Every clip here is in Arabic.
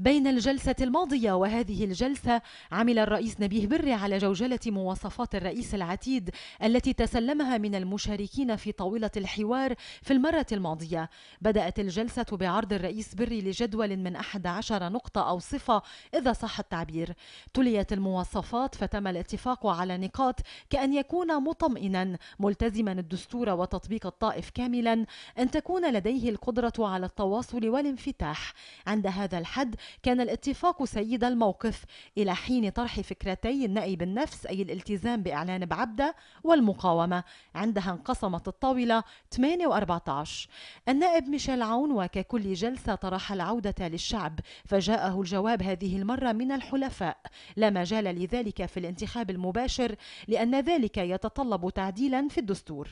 بين الجلسة الماضية وهذه الجلسة عمل الرئيس نبيه بري على جوجلة مواصفات الرئيس العتيد التي تسلمها من المشاركين في طاولة الحوار في المرة الماضية بدأت الجلسة بعرض الرئيس بري لجدول من 11 نقطة أو صفة إذا صح التعبير تليت المواصفات فتم الاتفاق على نقاط كأن يكون مطمئنا ملتزما الدستور وتطبيق الطائف كاملا أن تكون لديه القدرة على التواصل والانفتاح عند هذا الحد كان الاتفاق سيد الموقف إلى حين طرح فكرتي النأي بالنفس أي الالتزام بإعلان بعبدة والمقاومة عندها انقسمت الطاولة 8 و 14 النائب ميشيل عون وككل جلسة طرح العودة للشعب فجاءه الجواب هذه المرة من الحلفاء لا مجال لذلك في الانتخاب المباشر لأن ذلك يتطلب تعديلا في الدستور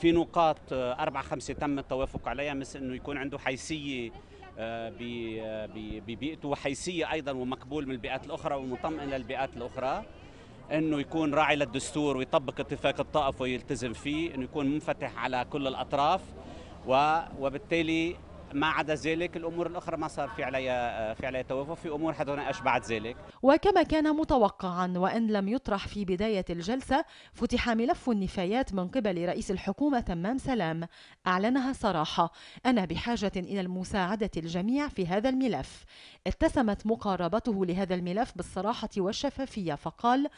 في نقاط آه، أربعة خمسة تم التوافق عليها مثل أنه يكون عنده حيثية آه، آه، ببيئته وحيثيه ايضا ومقبول من البيئات الاخرى ومطمئن للبيئات الاخرى انه يكون راعي للدستور ويطبق اتفاق الطائف ويلتزم فيه انه يكون منفتح على كل الاطراف وبالتالي ما عدا ذلك الامور الاخرى ما صار في عليها في عليها توافق في امور حدنا بعد ذلك وكما كان متوقعا وان لم يطرح في بدايه الجلسه فتح ملف النفايات من قبل رئيس الحكومه تمام سلام اعلنها صراحه انا بحاجه الى المساعده الجميع في هذا الملف اتسمت مقاربته لهذا الملف بالصراحه والشفافيه فقال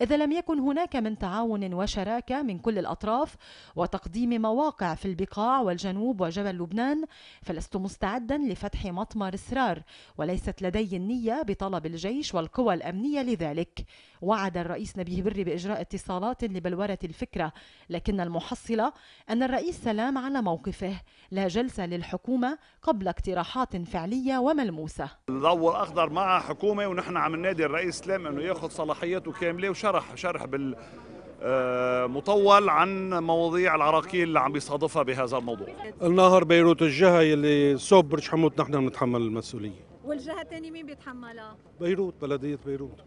اذا لم يكن هناك من تعاون وشراكه من كل الاطراف وتقديم مواقع في البقاع والجنوب وجبل لبنان فلس لست مستعدا لفتح مطمر اسرار وليست لدي النية بطلب الجيش والقوى الأمنية لذلك وعد الرئيس نبيه بري بإجراء اتصالات لبلورة الفكرة لكن المحصلة أن الرئيس سلام على موقفه لا جلسة للحكومة قبل اقتراحات فعلية وملموسة الضوء أخضر مع حكومة ونحن عم ننادي الرئيس سلام أنه يأخذ صلاحياته كاملة وشرح شرح بال آه، مطول عن مواضيع العراقيل اللي عم بيصادفها بهذا الموضوع النهر بيروت الجهه اللي صوب برج حمود نحن بنتحمل المسؤوليه والجهه الثانيه مين بيتحملها بيروت بلديه بيروت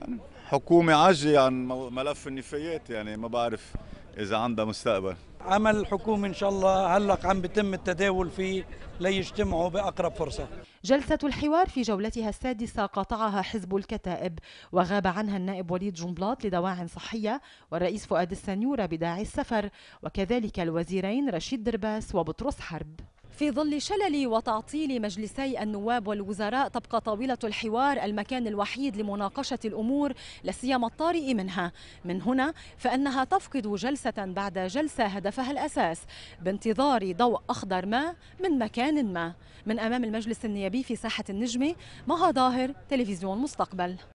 يعني حكومه عاجزه عن ملف النفايات يعني ما بعرف اذا عندها مستقبل عمل الحكومة ان شاء الله هلق عم بتم التداول فيه ليجتمعوا باقرب فرصه. جلسه الحوار في جولتها السادسه قاطعها حزب الكتائب وغاب عنها النائب وليد جنبلاط لدواع صحيه والرئيس فؤاد السنيوره بداعي السفر وكذلك الوزيرين رشيد درباس وبطرس حرب. في ظل شلل وتعطيل مجلسي النواب والوزراء تبقى طاولة الحوار المكان الوحيد لمناقشة الأمور لاسيما الطارئ منها من هنا فإنها تفقد جلسة بعد جلسة هدفها الأساس بانتظار ضوء أخضر ما من مكان ما من أمام المجلس النيابي في ساحة النجمة مها ظاهر تلفزيون مستقبل